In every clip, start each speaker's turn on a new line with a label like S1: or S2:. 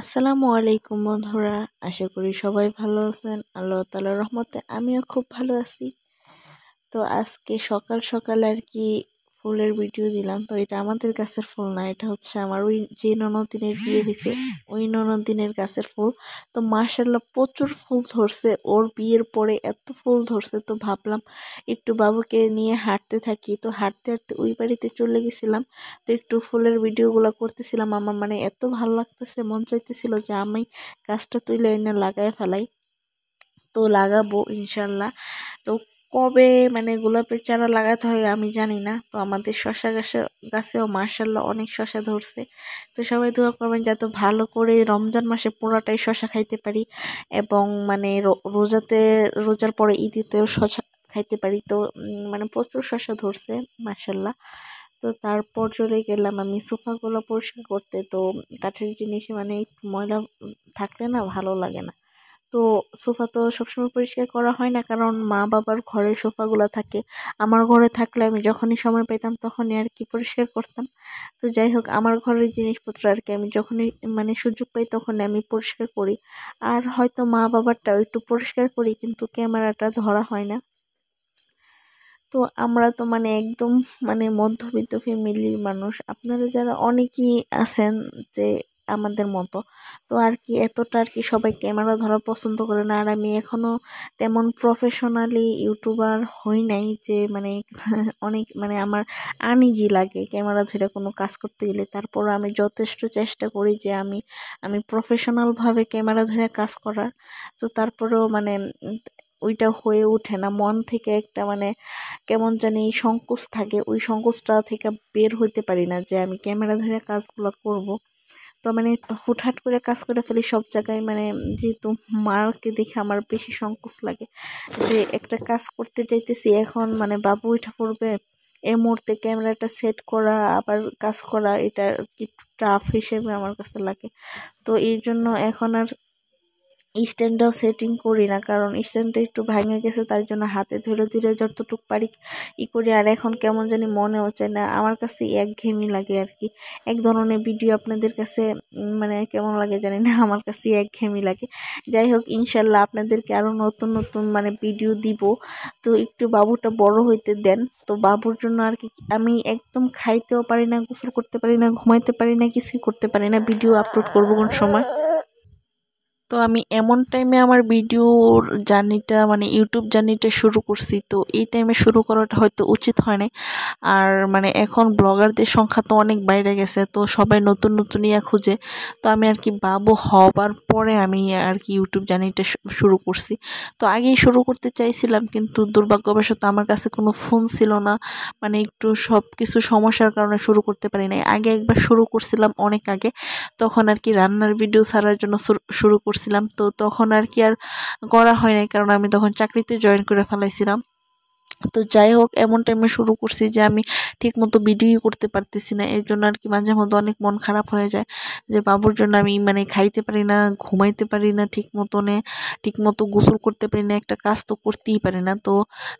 S1: আসসালামু আলাইকুম বন্ধুরা আশা করি সবাই ভালো আছেন আল্লাহ তালার রহমতে আমিও খুব ভালো আছি তো আজকে সকাল সকাল আর কি ফুলের ভিডিও দিলাম তো এটা আমাদের গাছের ফুল না এটা হচ্ছে আমার ওই যে ননদিনের বিয়ে হয়েছে ওই ননদিনের গাছের ফুল তো মার্শাল্লাহ প্রচুর ফুল ধরছে ওর বিয়ের পরে এত ফুল ধরছে তো ভাবলাম একটু বাবুকে নিয়ে হাঁটতে থাকি তো হাঁটতে হাঁটতে ওই বাড়িতে চলে গেছিলাম তো একটু ফুলের ভিডিওগুলো করতেছিলাম আমার মানে এত ভালো লাগতেছে মন চাইতেছিল যে আমি গাছটা তুলে এনে লাগায় ফেলাই তো লাগাবো ইনশাল্লাহ তো কবে মানে গোলাপের চারা লাগাতে হয় আমি জানি না তো আমাদের শশা গাছে গাছেও মার্শাল্লাহ অনেক শশা ধরছে তো সবাই দোয়া করবেন যাতে ভালো করে রমজান মাসে পুরোটাই শশা খাইতে পারি এবং মানে রোজাতে রোজার পরে ঈদেতেও শশা খাইতে পারি তো মানে প্রচুর শশা ধরছে মার্শাল্লাহ তো তারপর চলে গেলাম আমি সোফাগুলো পরিষ্কার করতে তো কাঠের জিনিসে মানে ময়লা থাকলে না ভালো লাগে না তো সোফা তো সবসময় পরিষ্কার করা হয় না কারণ মা বাবার ঘরের সোফাগুলো থাকে আমার ঘরে থাকলে আমি যখনই সময় পেতাম তখনই আর কি পরিষ্কার করতাম তো যাই হোক আমার ঘরের জিনিসপত্র আর কি আমি যখনই মানে সুযোগ পাই তখন আমি পরিষ্কার করি আর হয়তো মা বাবারটাও একটু পরিষ্কার করি কিন্তু ক্যামেরাটা ধরা হয় না তো আমরা তো মানে একদম মানে মধ্যবিত্ত ফ্যামিলির মানুষ আপনারা যারা অনেকেই আছেন যে আমাদের মতো তো আর কি এতটা আর কি সবাই ক্যামেরা ধরা পছন্দ করে না আর আমি এখনও তেমন প্রফেশনালি ইউটিউবার হই নাই যে মানে অনেক মানে আমার আনিজি লাগে ক্যামেরা ধরে কোনো কাজ করতে গেলে তারপর আমি যথেষ্ট চেষ্টা করি যে আমি আমি প্রফেশনালভাবে ক্যামেরা ধরে কাজ করার তো তারপরেও মানে ওইটা হয়ে ওঠে না মন থেকে একটা মানে কেমন জানি সংকোচ থাকে ওই সংকোচটা থেকে বের হইতে পারি না যে আমি ক্যামেরা ধরে কাজগুলো করব। তো মানে হুটহাট করে কাজ করে ফেলি সব জায়গায় মানে যেহেতু মাকে দেখে আমার বেশি সংকোচ লাগে যে একটা কাজ করতে চাইতেছি এখন মানে বাবু এটা করবে এই মুহূর্তে ক্যামেরাটা সেট করা আবার কাজ করা এটা কি টাফ হিসেবে আমার কাছে লাগে তো এই জন্য এখন আর স্ট্যান্ডটাও সেটিং করি না কারণ স্ট্যান্ডটা একটু ভাঙে গেছে তার জন্য হাতে ধরে ধরে যতটুক পারি ই করি আর এখন কেমন জানি মনেও চায় না আমার কাছে একঘেয়েমি লাগে আর কি এক ধরনের ভিডিও আপনাদের কাছে মানে কেমন লাগে জানি না আমার কাছে এক ঘেমি লাগে যাই হোক ইনশাল্লাহ আপনাদেরকে আরও নতুন নতুন মানে ভিডিও দিব তো একটু বাবুটা বড় হইতে দেন তো বাবুর জন্য আর কি আমি একদম খাইতেও পারি না গোসল করতে পারি না ঘুমাইতে পারি না কিছুই করতে পারি না ভিডিও আপলোড করবো কোন সময় তো আমি এমন টাইমে আমার ভিডিওর জার্নিটা মানে ইউটিউব জার্নিটা শুরু করছি তো এই টাইমে শুরু করাটা হয়তো উচিত হয় না আর মানে এখন ব্লগারদের সংখ্যা তো অনেক বাইরে গেছে তো সবাই নতুন নতুন ইয়া খুঁজে তো আমি আর কি বাবু হবার পরে আমি আর কি ইউটিউব জার্নিটা শুরু করছি তো আগেই শুরু করতে চাইছিলাম কিন্তু দুর্ভাগ্যবশত আমার কাছে কোনো ফোন ছিল না মানে একটু সব কিছু সমস্যার কারণে শুরু করতে পারি নাই আগে একবার শুরু করছিলাম অনেক আগে তখন আর কি রান্নার ভিডিও ছাড়ার জন্য শুরু করছিলাম তো তখন আর কি আর করা হয় নাই কারণ আমি তখন চাকরিতে জয়েন করে ফেলাইছিলাম তো যাই হোক এমন টাইমে শুরু করছি যে আমি ঠিক মতো ভিডিওই করতে পারতেছি না এর জন্য আর কি মাঝে মধ্যে অনেক মন খারাপ হয়ে যায় যে বাবুর জন্য আমি মানে খাইতে পারি না ঘুমাইতে পারি না ঠিক মতনে ঠিক মতো গোসল করতে পারি না একটা কাজ তো করতেই পারি না তো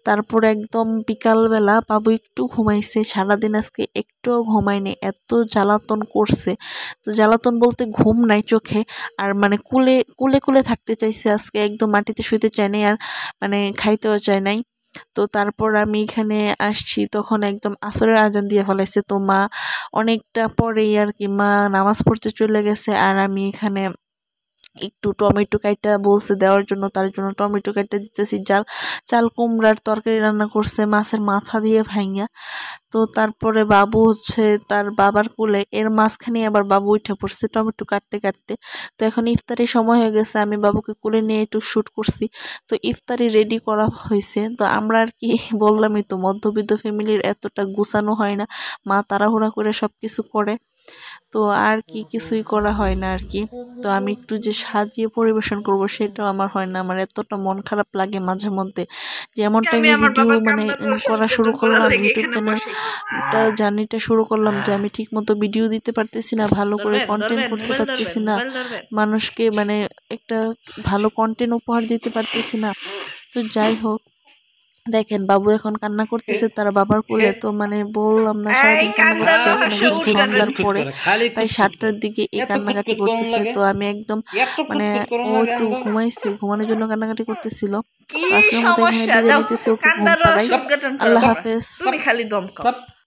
S1: তারপর একদম বিকালবেলা বাবু একটু ঘুমাইছে সারাদিন আজকে একটুও ঘুমায়নি এত জ্বালাতন করছে তো জ্বালাতন বলতে ঘুম নাই চোখে আর মানে কুলে কুলে কুলে থাকতে চাইছে আজকে একদম মাটিতে শুইতে চায় নাই আর মানে খাইতেও চায় নাই তো তারপর আমি এখানে আসছি তখন একদম আসরের আজান দিয়ে ফেলাইছে তো মা অনেকটা পরেই আর কি মা নামাজ পড়তে চলে গেছে আর আমি এখানে একটু টমেটো কাইটা বলছে দেওয়ার জন্য তার জন্য টমেটো কাইটা দিতেছি চাল চাল কুমড়ার তরকারি রান্না করছে মাছের মাথা দিয়ে ভাঙিয়া তো তারপরে বাবু হচ্ছে তার বাবার কোলে এর মাঝখানে আবার বাবু উঠে পড়ছে টমেটো কাটতে কাটতে তো এখন ইফতারি সময় হয়ে গেছে আমি বাবুকে কোলে নিয়ে একটু শ্যুট করছি তো ইফতারি রেডি করা হয়েছে তো আমরা আর কি বললামই তো মধ্যবিত্ত ফ্যামিলির এতটা গুছানো হয় না মা তাড়াহুড়া করে সব কিছু করে তো আর কি কিছুই করা হয় না আর কি তো আমি একটু যে সাজিয়ে পরিবেশন করব সেটাও আমার হয় না আমার এতটা মন খারাপ লাগে মাঝে মধ্যে যেমন টাইমে ভিডিও মানে করা শুরু করলাম ইউটিউব চ্যানেলটা জার্নিটা শুরু করলাম যে আমি ঠিক মতো ভিডিও দিতে পারতেছি না ভালো করে কন্টেন্ট করতে পারতেছি না মানুষকে মানে একটা ভালো কন্টেন্ট উপহার দিতে পারতেছি না তো যাই হোক দেখেন বাবু এখন কান্না করতেছে তার বাবার কোলে তো মানে বললাম না সারাদিন কান্না পরে প্রায় সাতটার দিকে এই কান্নাকাটি করতেছে তো আমি একদম মানে ও একটু ঘুমাইছে ঘুমানোর জন্য কান্নাকাটি করতেছিল আল্লাহ হাফেজ তুমি খালি দম